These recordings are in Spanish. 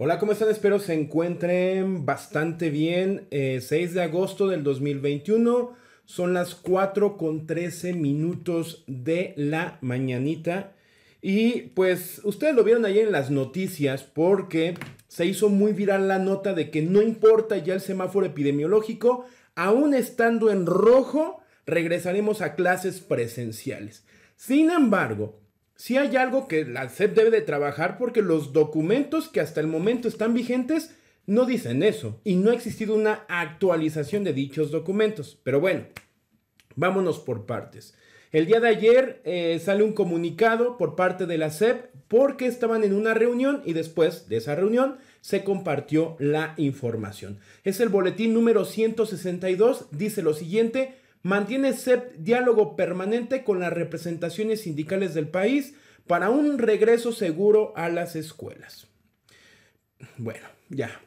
Hola, ¿cómo están? Espero se encuentren bastante bien. 6 eh, de agosto del 2021, son las 4 con 13 minutos de la mañanita. Y pues ustedes lo vieron ayer en las noticias porque se hizo muy viral la nota de que no importa ya el semáforo epidemiológico, aún estando en rojo, regresaremos a clases presenciales. Sin embargo, si hay algo que la CEP debe de trabajar porque los documentos que hasta el momento están vigentes no dicen eso y no ha existido una actualización de dichos documentos. Pero bueno, vámonos por partes. El día de ayer eh, sale un comunicado por parte de la CEP porque estaban en una reunión y después de esa reunión se compartió la información. Es el boletín número 162, dice lo siguiente mantiene CEP diálogo permanente con las representaciones sindicales del país para un regreso seguro a las escuelas. Bueno, ya.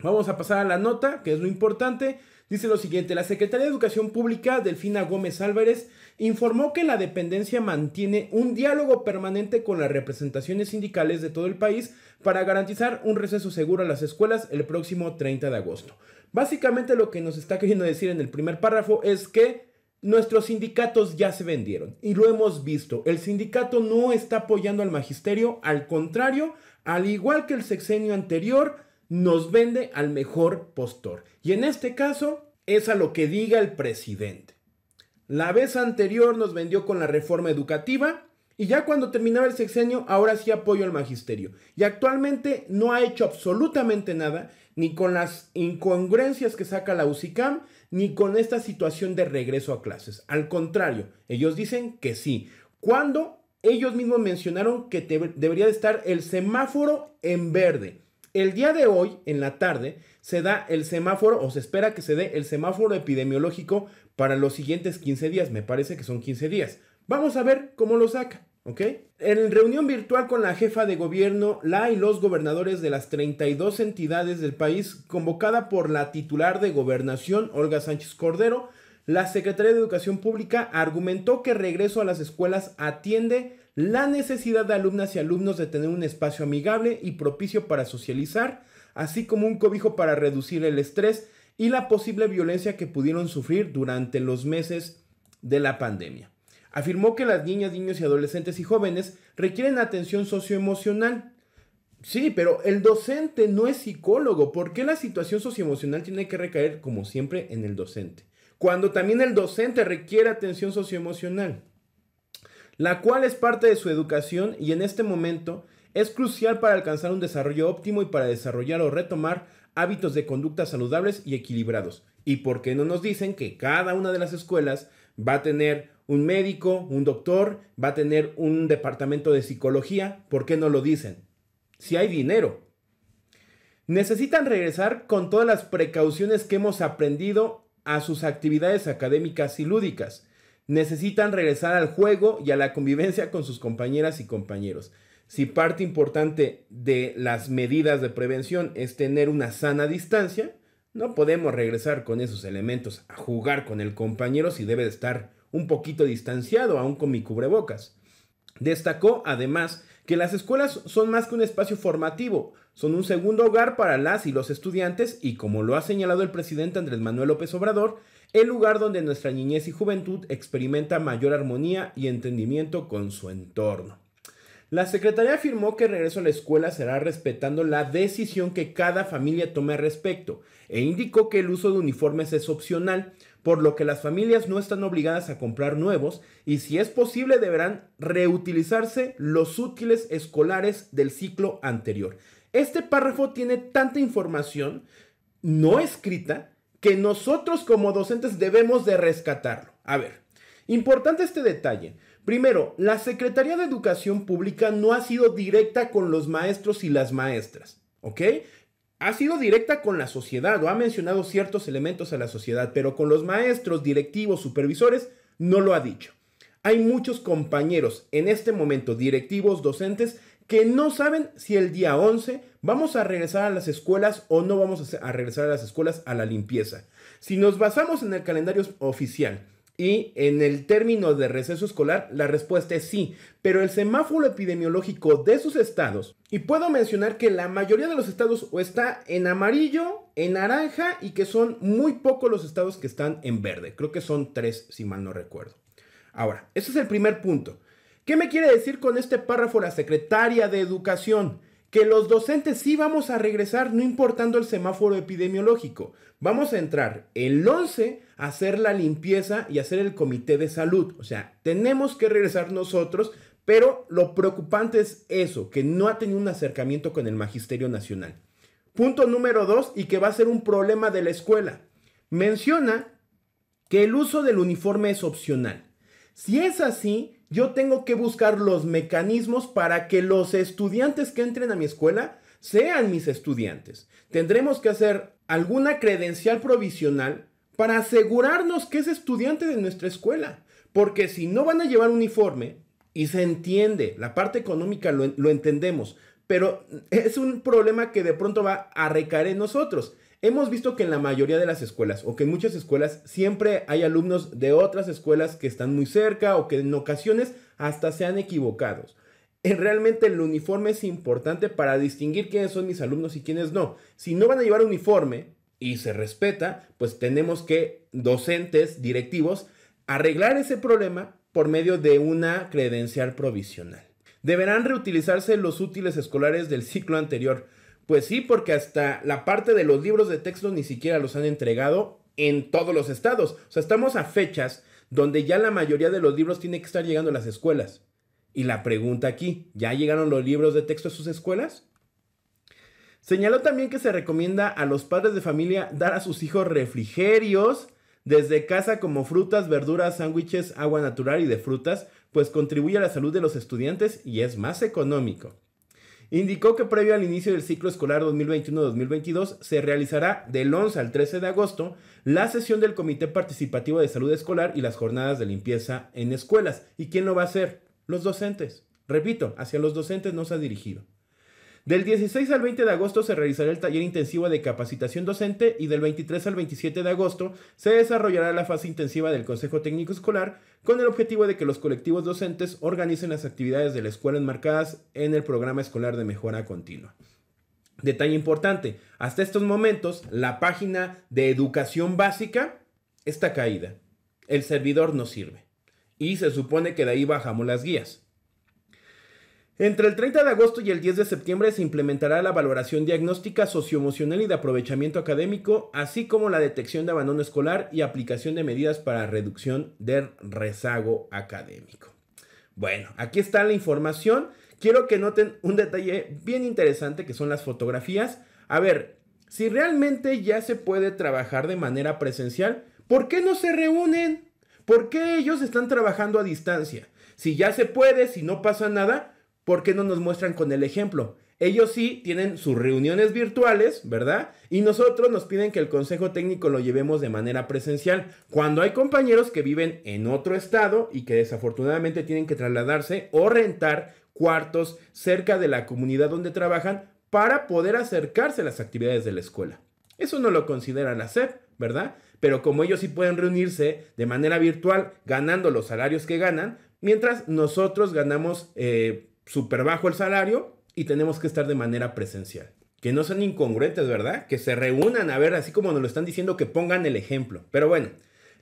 Vamos a pasar a la nota, que es lo importante. Dice lo siguiente, la Secretaría de Educación Pública, Delfina Gómez Álvarez, informó que la dependencia mantiene un diálogo permanente con las representaciones sindicales de todo el país para garantizar un receso seguro a las escuelas el próximo 30 de agosto. Básicamente lo que nos está queriendo decir en el primer párrafo es que nuestros sindicatos ya se vendieron y lo hemos visto. El sindicato no está apoyando al magisterio, al contrario, al igual que el sexenio anterior, nos vende al mejor postor. Y en este caso es a lo que diga el presidente. La vez anterior nos vendió con la reforma educativa, y ya cuando terminaba el sexenio, ahora sí apoyo al magisterio. Y actualmente no ha hecho absolutamente nada, ni con las incongruencias que saca la UCICAM, ni con esta situación de regreso a clases. Al contrario, ellos dicen que sí. Cuando ellos mismos mencionaron que debería de estar el semáforo en verde. El día de hoy, en la tarde, se da el semáforo o se espera que se dé el semáforo epidemiológico para los siguientes 15 días. Me parece que son 15 días. Vamos a ver cómo lo saca, ¿ok? En reunión virtual con la jefa de gobierno, la y los gobernadores de las 32 entidades del país, convocada por la titular de gobernación, Olga Sánchez Cordero, la Secretaría de Educación Pública argumentó que regreso a las escuelas atiende la necesidad de alumnas y alumnos de tener un espacio amigable y propicio para socializar, así como un cobijo para reducir el estrés y la posible violencia que pudieron sufrir durante los meses de la pandemia. Afirmó que las niñas, niños y adolescentes y jóvenes requieren atención socioemocional. Sí, pero el docente no es psicólogo. ¿Por qué la situación socioemocional tiene que recaer, como siempre, en el docente? Cuando también el docente requiere atención socioemocional, la cual es parte de su educación y en este momento es crucial para alcanzar un desarrollo óptimo y para desarrollar o retomar hábitos de conducta saludables y equilibrados. ¿Y por qué no nos dicen que cada una de las escuelas va a tener un médico, un doctor, va a tener un departamento de psicología. ¿Por qué no lo dicen? Si hay dinero. Necesitan regresar con todas las precauciones que hemos aprendido a sus actividades académicas y lúdicas. Necesitan regresar al juego y a la convivencia con sus compañeras y compañeros. Si parte importante de las medidas de prevención es tener una sana distancia, no podemos regresar con esos elementos a jugar con el compañero si debe de estar un poquito distanciado, aún con mi cubrebocas. Destacó, además, que las escuelas son más que un espacio formativo, son un segundo hogar para las y los estudiantes y, como lo ha señalado el presidente Andrés Manuel López Obrador, el lugar donde nuestra niñez y juventud experimenta mayor armonía y entendimiento con su entorno. La Secretaría afirmó que el regreso a la escuela será respetando la decisión que cada familia tome al respecto e indicó que el uso de uniformes es opcional, por lo que las familias no están obligadas a comprar nuevos y si es posible deberán reutilizarse los útiles escolares del ciclo anterior. Este párrafo tiene tanta información no escrita que nosotros como docentes debemos de rescatarlo. A ver, importante este detalle. Primero, la Secretaría de Educación Pública no ha sido directa con los maestros y las maestras, ¿ok? ha sido directa con la sociedad o ha mencionado ciertos elementos a la sociedad, pero con los maestros, directivos, supervisores, no lo ha dicho. Hay muchos compañeros en este momento, directivos, docentes, que no saben si el día 11 vamos a regresar a las escuelas o no vamos a regresar a las escuelas a la limpieza. Si nos basamos en el calendario oficial y en el término de receso escolar, la respuesta es sí, pero el semáforo epidemiológico de sus estados, y puedo mencionar que la mayoría de los estados está en amarillo, en naranja, y que son muy pocos los estados que están en verde. Creo que son tres, si mal no recuerdo. Ahora, ese es el primer punto. ¿Qué me quiere decir con este párrafo la secretaria de Educación? que los docentes sí vamos a regresar no importando el semáforo epidemiológico. Vamos a entrar el 11 a hacer la limpieza y hacer el comité de salud. O sea, tenemos que regresar nosotros, pero lo preocupante es eso, que no ha tenido un acercamiento con el Magisterio Nacional. Punto número 2 y que va a ser un problema de la escuela. Menciona que el uso del uniforme es opcional. Si es así, yo tengo que buscar los mecanismos para que los estudiantes que entren a mi escuela sean mis estudiantes. Tendremos que hacer alguna credencial provisional para asegurarnos que es estudiante de nuestra escuela. Porque si no van a llevar uniforme, y se entiende, la parte económica lo, entendemos, pero es un problema que de pronto va a recaer en nosotros. Hemos visto que en la mayoría de las escuelas o que en muchas escuelas siempre hay alumnos de otras escuelas que están muy cerca o que en ocasiones hasta sean han equivocados. Eh, realmente el uniforme es importante para distinguir quiénes son mis alumnos y quiénes no. Si no van a llevar uniforme y se respeta, pues tenemos que docentes, directivos, arreglar ese problema por medio de una credencial provisional. Deberán reutilizarse los útiles escolares del ciclo anterior. Pues sí, porque hasta la parte de los libros de texto ni siquiera los han entregado en todos los estados. O sea, estamos a fechas donde ya la mayoría de los libros tiene que estar llegando a las escuelas. Y la pregunta aquí, ¿ya llegaron los libros de texto a sus escuelas? Señaló también que se recomienda a los padres de familia dar a sus hijos refrigerios desde casa como frutas, verduras, sándwiches, agua natural y de frutas, pues contribuye a la salud de los estudiantes y es más económico indicó que previo al inicio del ciclo escolar 2021-2022 se realizará del 11 al 13 de agosto la sesión del Comité Participativo de Salud Escolar y las jornadas de limpieza en escuelas. ¿Y quién lo va a hacer? Los docentes. Repito, hacia los docentes no se ha dirigido. Del 16 al 20 de agosto se realizará el taller intensivo de capacitación docente y del 23 al 27 de agosto se desarrollará la fase intensiva del Consejo Técnico Escolar con el objetivo de que los colectivos docentes organicen las actividades de la escuela enmarcadas en el programa escolar de mejora continua. Detalle importante, hasta estos momentos la página de educación básica está caída. El servidor no sirve. Y se supone que de ahí bajamos las guías. Entre el 30 de agosto y el 10 de septiembre se implementará la valoración diagnóstica socioemocional y de aprovechamiento académico, así como la detección de abandono escolar y aplicación de medidas para reducción del rezago académico. Bueno, aquí está la información. Quiero que noten un detalle bien interesante que son las fotografías. A ver, si realmente ya se puede trabajar de manera presencial, ¿por qué no se reúnen? ¿Por qué ellos están trabajando a distancia? Si ya se puede, si no pasa nada, ¿por qué no nos muestran con el ejemplo? Ellos sí tienen sus reuniones virtuales, ¿verdad? Y nosotros nos piden que el consejo técnico lo llevemos de manera presencial. Cuando hay compañeros que viven en otro estado y que desafortunadamente tienen que trasladarse o rentar cuartos cerca de la comunidad donde trabajan para poder acercarse a las actividades de la escuela. Eso no lo consideran hacer, ¿verdad? Pero como ellos sí pueden reunirse de manera virtual ganando los salarios que ganan, mientras nosotros ganamos... Eh, súper bajo el salario y tenemos que estar de manera presencial. Que no sean incongruentes, ¿verdad? Que se reúnan a ver, así como nos lo están diciendo, que pongan el ejemplo. Pero bueno,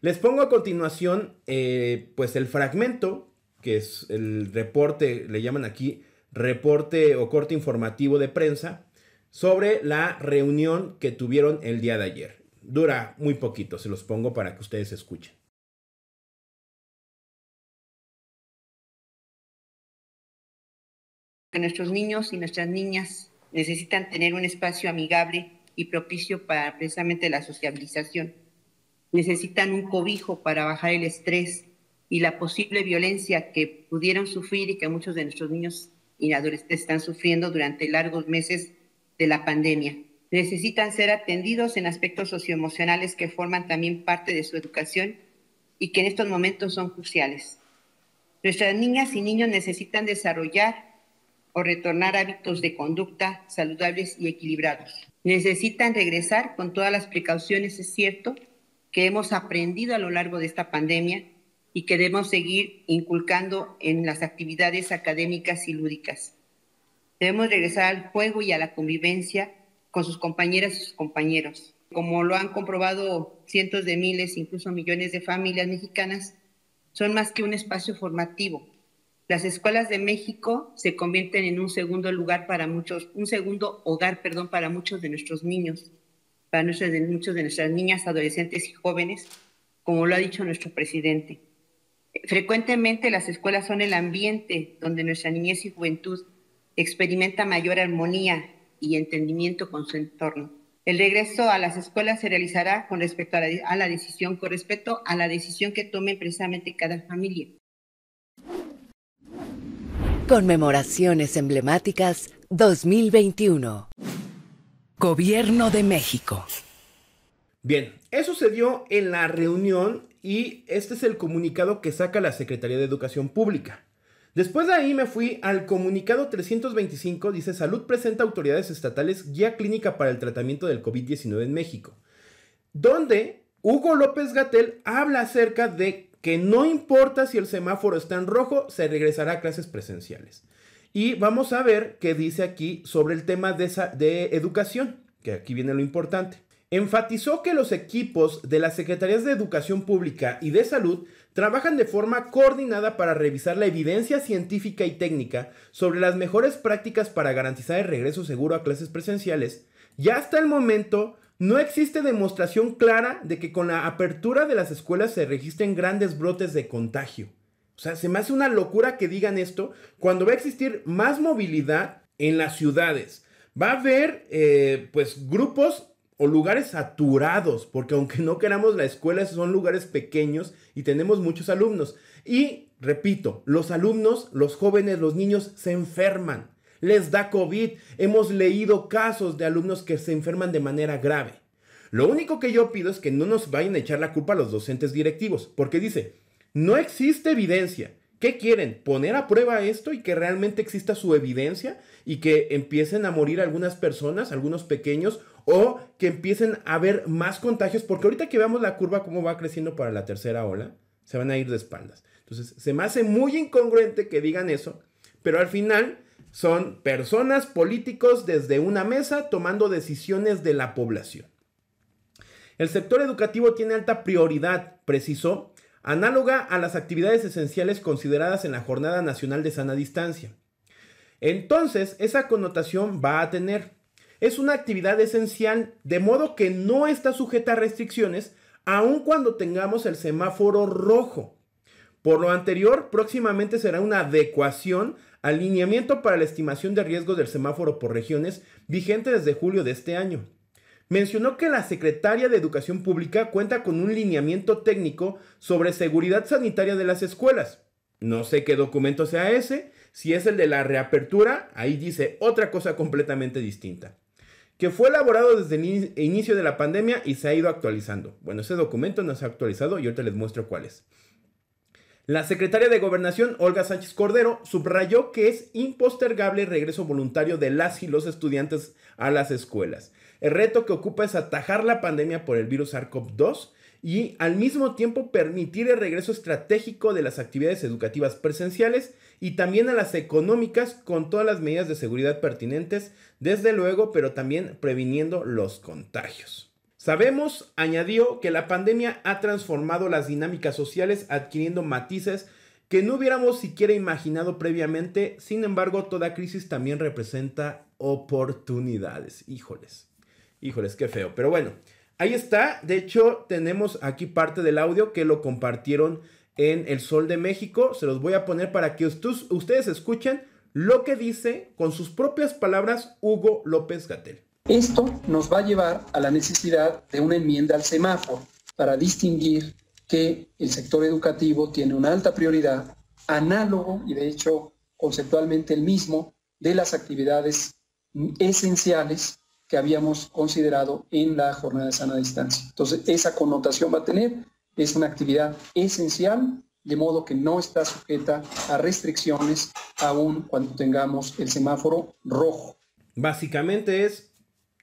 les pongo a continuación, eh, pues el fragmento, que es el reporte, le llaman aquí reporte o corte informativo de prensa, sobre la reunión que tuvieron el día de ayer. Dura muy poquito, se los pongo para que ustedes escuchen. que nuestros niños y nuestras niñas necesitan tener un espacio amigable y propicio para precisamente la sociabilización. Necesitan un cobijo para bajar el estrés y la posible violencia que pudieron sufrir y que muchos de nuestros niños y adolescentes están sufriendo durante largos meses de la pandemia. Necesitan ser atendidos en aspectos socioemocionales que forman también parte de su educación y que en estos momentos son cruciales. Nuestras niñas y niños necesitan desarrollar o retornar hábitos de conducta saludables y equilibrados. Necesitan regresar con todas las precauciones, es cierto, que hemos aprendido a lo largo de esta pandemia y que debemos seguir inculcando en las actividades académicas y lúdicas. Debemos regresar al juego y a la convivencia con sus compañeras y sus compañeros. Como lo han comprobado cientos de miles, incluso millones de familias mexicanas, son más que un espacio formativo, las escuelas de México se convierten en un segundo lugar para muchos, un segundo hogar, perdón, para muchos de nuestros niños, para de muchos de nuestras niñas, adolescentes y jóvenes, como lo ha dicho nuestro presidente. Frecuentemente las escuelas son el ambiente donde nuestra niñez y juventud experimenta mayor armonía y entendimiento con su entorno. El regreso a las escuelas se realizará con respecto a la, decisión, con respecto a la decisión que tome precisamente cada familia. Conmemoraciones emblemáticas 2021. Gobierno de México. Bien, eso se dio en la reunión y este es el comunicado que saca la Secretaría de Educación Pública. Después de ahí me fui al comunicado 325, dice Salud presenta autoridades estatales guía clínica para el tratamiento del COVID-19 en México, donde Hugo López Gatel habla acerca de que no importa si el semáforo está en rojo, se regresará a clases presenciales. Y vamos a ver qué dice aquí sobre el tema de, educación, que aquí viene lo importante. Enfatizó que los equipos de las Secretarías de Educación Pública y de Salud trabajan de forma coordinada para revisar la evidencia científica y técnica sobre las mejores prácticas para garantizar el regreso seguro a clases presenciales. Ya hasta el momento, no existe demostración clara de que con la apertura de las escuelas se registren grandes brotes de contagio. O sea, se me hace una locura que digan esto cuando va a existir más movilidad en las ciudades. Va a haber, eh, pues, grupos o lugares saturados, porque aunque no queramos la escuela, son lugares pequeños y tenemos muchos alumnos. Y, repito, los alumnos, los jóvenes, los niños se enferman les da COVID. Hemos leído casos de alumnos que se enferman de manera grave. Lo único que yo pido es que no nos vayan a echar la culpa a los docentes directivos, porque dice, no existe evidencia. ¿Qué quieren? ¿Poner a prueba esto y que realmente exista su evidencia y que empiecen a morir algunas personas, algunos pequeños, o que empiecen a haber más contagios? Porque ahorita que veamos la curva, cómo va creciendo para la tercera ola, se van a ir de espaldas. Entonces, se me hace muy incongruente que digan eso, pero al final son personas políticos desde una mesa tomando decisiones de la población. El sector educativo tiene alta prioridad, precisó, análoga a las actividades esenciales consideradas en la Jornada Nacional de Sana Distancia. Entonces, esa connotación va a tener. Es una actividad esencial, de modo que no está sujeta a restricciones, aun cuando tengamos el semáforo rojo. Por lo anterior, próximamente será una adecuación alineamiento para la estimación de riesgos del semáforo por regiones, vigente desde julio de este año. Mencionó que la Secretaria de Educación Pública cuenta con un lineamiento técnico sobre seguridad sanitaria de las escuelas. No sé qué documento sea ese, si es el de la reapertura, ahí dice otra cosa completamente distinta, que fue elaborado desde el inicio de la pandemia y se ha ido actualizando. Bueno, ese documento no se ha actualizado y ahorita les muestro cuál es. La secretaria de Gobernación, Olga Sánchez Cordero, subrayó que es impostergable el regreso voluntario de las y los estudiantes a las escuelas. El reto que ocupa es atajar la pandemia por el virus SARS-CoV-2 y al mismo tiempo permitir el regreso estratégico de las actividades educativas presenciales y también a las económicas con todas las medidas de seguridad pertinentes, desde luego, pero también previniendo los contagios. Sabemos, añadió, que la pandemia ha transformado las dinámicas sociales adquiriendo matices que no hubiéramos siquiera imaginado previamente, sin embargo, toda crisis también representa oportunidades. Híjoles, híjoles, qué feo. Pero bueno, ahí está. De hecho, tenemos aquí parte del audio que lo compartieron en El Sol de México. Se los voy a poner para que ustedes escuchen lo que dice con sus propias palabras Hugo López Gatel. Esto nos va a llevar a la necesidad de una enmienda al semáforo para distinguir que el sector educativo tiene una alta prioridad, análogo y de hecho conceptualmente el mismo, de las actividades esenciales que habíamos considerado en la jornada de sana distancia. Entonces, esa connotación va a tener, es una actividad esencial, de modo que no está sujeta a restricciones aún cuando tengamos el semáforo rojo. Básicamente es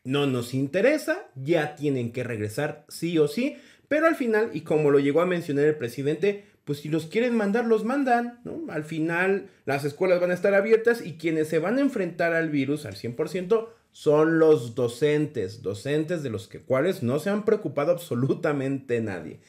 no nos interesa, ya tienen que regresar sí o sí, pero al final, y como lo llegó a mencionar el presidente, pues si los quieren mandar, los mandan, ¿no? Al final las escuelas van a estar abiertas y quienes se van a enfrentar al virus al 100% son los docentes, docentes de los que, cuales no se han preocupado absolutamente nadie.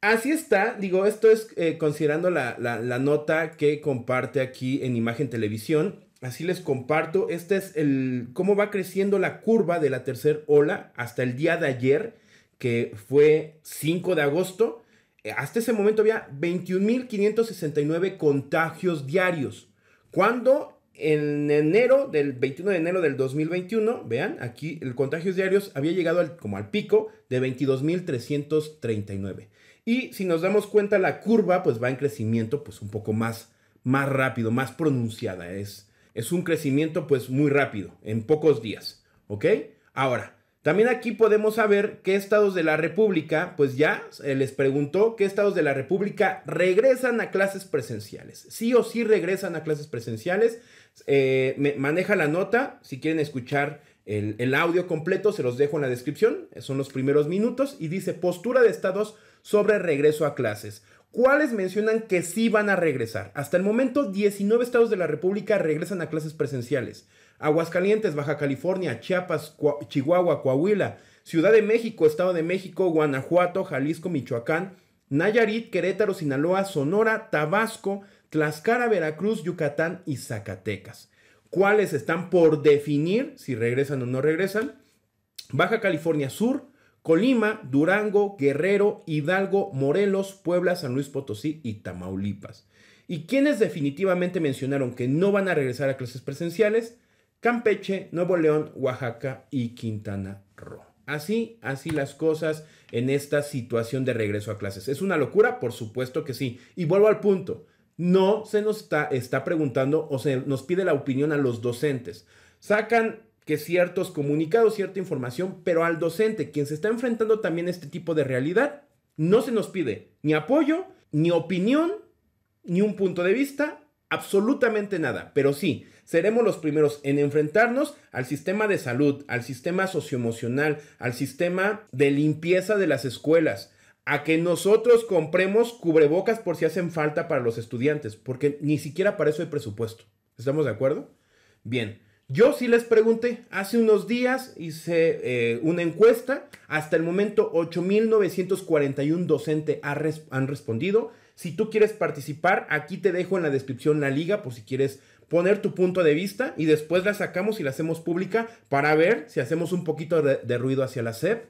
Así está, digo, esto es eh, considerando la, la nota que comparte aquí en Imagen Televisión así les comparto, este es el cómo va creciendo la curva de la tercera ola hasta el día de ayer, que fue 5 de agosto. Eh, hasta ese momento había 21.569 contagios diarios. Cuando en enero del 21 de enero del 2021, vean, aquí el contagios diarios había llegado como al pico de 22.339. Y si nos damos cuenta, la curva pues va en crecimiento pues un poco más, más rápido, más pronunciada. Es, es un crecimiento pues muy rápido, en pocos días, ¿ok? Ahora, también aquí podemos saber qué estados de la República, pues ya les preguntó qué estados de la República regresan a clases presenciales. Sí o sí regresan a clases presenciales. Eh, maneja la nota, si quieren escuchar el, audio completo, se los dejo en la descripción, son los primeros minutos, y dice postura de estados sobre regreso a clases. ¿Cuáles mencionan que sí van a regresar? Hasta el momento, 19 estados de la República regresan a clases presenciales. Aguascalientes, Baja California, Chiapas, Chihuahua, Coahuila, Ciudad de México, Estado de México, Guanajuato, Jalisco, Michoacán, Nayarit, Querétaro, Sinaloa, Sonora, Tabasco, Tlaxcala, Veracruz, Yucatán y Zacatecas. ¿Cuáles están por definir si regresan o no regresan? Baja California Sur, Colima, Durango, Guerrero, Hidalgo, Morelos, Puebla, San Luis Potosí y Tamaulipas. Y quienes definitivamente mencionaron que no van a regresar a clases presenciales, Campeche, Nuevo León, Oaxaca y Quintana Roo. Así, así las cosas en esta situación de regreso a clases. ¿Es una locura? Por supuesto que sí. Y vuelvo al punto. No se nos está, está preguntando o se nos pide la opinión a los docentes. Sacan que ciertos comunicados, cierta información, pero al docente, quien se está enfrentando también a este tipo de realidad, no se nos pide ni apoyo, ni opinión, ni un punto de vista, absolutamente nada. Pero sí, seremos los primeros en enfrentarnos al sistema de salud, al sistema socioemocional, al sistema de limpieza de las escuelas, a que nosotros compremos cubrebocas por si hacen falta para los estudiantes, porque ni siquiera para eso hay presupuesto. ¿Estamos de acuerdo? Bien. Yo sí les pregunté hace unos días, hice eh, una encuesta, hasta el momento 8.941 docentes han respondido. Si tú quieres participar, aquí te dejo en la descripción la liga por si quieres poner tu punto de vista y después la sacamos y la hacemos pública para ver si hacemos un poquito de, ruido hacia la SEP.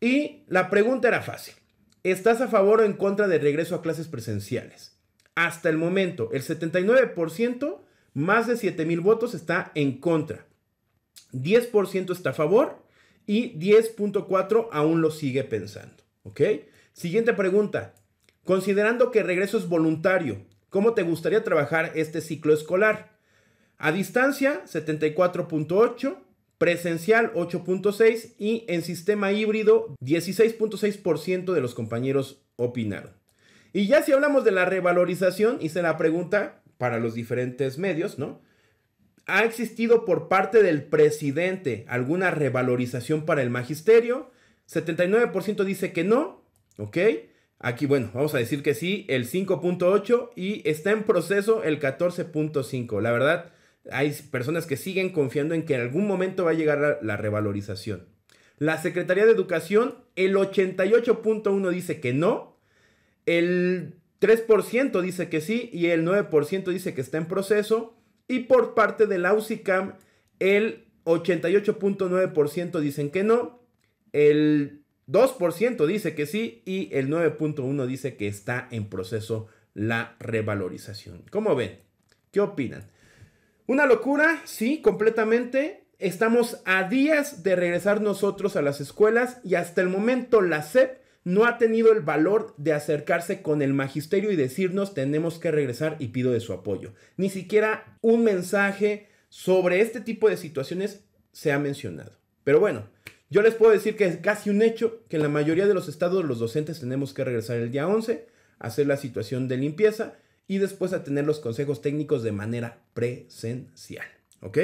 Y la pregunta era fácil. ¿Estás a favor o en contra del regreso a clases presenciales? Hasta el momento, el 79% más de 7,000 votos está en contra. 10% está a favor y 10.4 aún lo sigue pensando. ¿Ok? Siguiente pregunta. Considerando que regreso es voluntario, ¿cómo te gustaría trabajar este ciclo escolar? A distancia, 74.8, presencial 8.6 y en sistema híbrido, 16.6% de los compañeros opinaron. Y ya si hablamos de la revalorización, hice la pregunta, para los diferentes medios, ¿no? ¿Ha existido por parte del presidente alguna revalorización para el magisterio? 79% dice que no, ¿ok? Aquí, bueno, vamos a decir que sí, el 5.8 y está en proceso el 14.5. La verdad, hay personas que siguen confiando en que en algún momento va a llegar la, la revalorización. La Secretaría de Educación, el 88.1 dice que no, el 3% dice que sí y el 9% dice que está en proceso. Y por parte de la UCICAM, el 88.9% dicen que no, el 2% dice que sí y el 9.1% dice que está en proceso la revalorización. ¿Cómo ven? ¿Qué opinan? Una locura, sí, completamente. Estamos a días de regresar nosotros a las escuelas y hasta el momento la SEP no ha tenido el valor de acercarse con el magisterio y decirnos tenemos que regresar y pido de su apoyo. Ni siquiera un mensaje sobre este tipo de situaciones se ha mencionado. Pero bueno, yo les puedo decir que es casi un hecho que en la mayoría de los estados los docentes tenemos que regresar el día 11, hacer la situación de limpieza y después a tener los consejos técnicos de manera presencial. ¿Ok?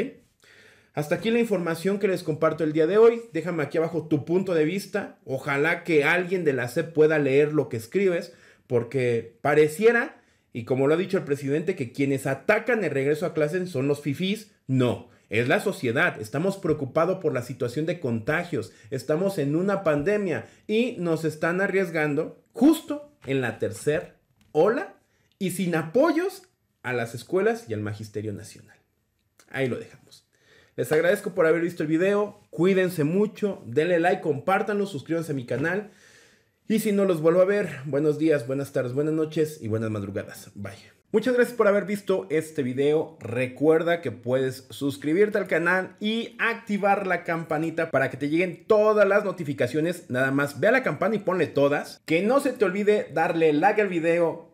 Hasta aquí la información que les comparto el día de hoy. Déjame aquí abajo tu punto de vista. Ojalá que alguien de la SEP pueda leer lo que escribes, porque pareciera, y como lo ha dicho el presidente, que quienes atacan el regreso a clases son los fifis, No, es la sociedad. Estamos preocupados por la situación de contagios. Estamos en una pandemia y nos están arriesgando justo en la tercera ola y sin apoyos a las escuelas y al Magisterio Nacional. Ahí lo dejamos. Les agradezco por haber visto el video. Cuídense mucho. Denle like, compártanlo, suscríbanse a mi canal. Y si no los vuelvo a ver, buenos días, buenas tardes, buenas noches y buenas madrugadas. Bye. Muchas gracias por haber visto este video. Recuerda que puedes suscribirte al canal y activar la campanita para que te lleguen todas las notificaciones. Nada más ve a la campana y ponle todas. Que no se te olvide darle like al video,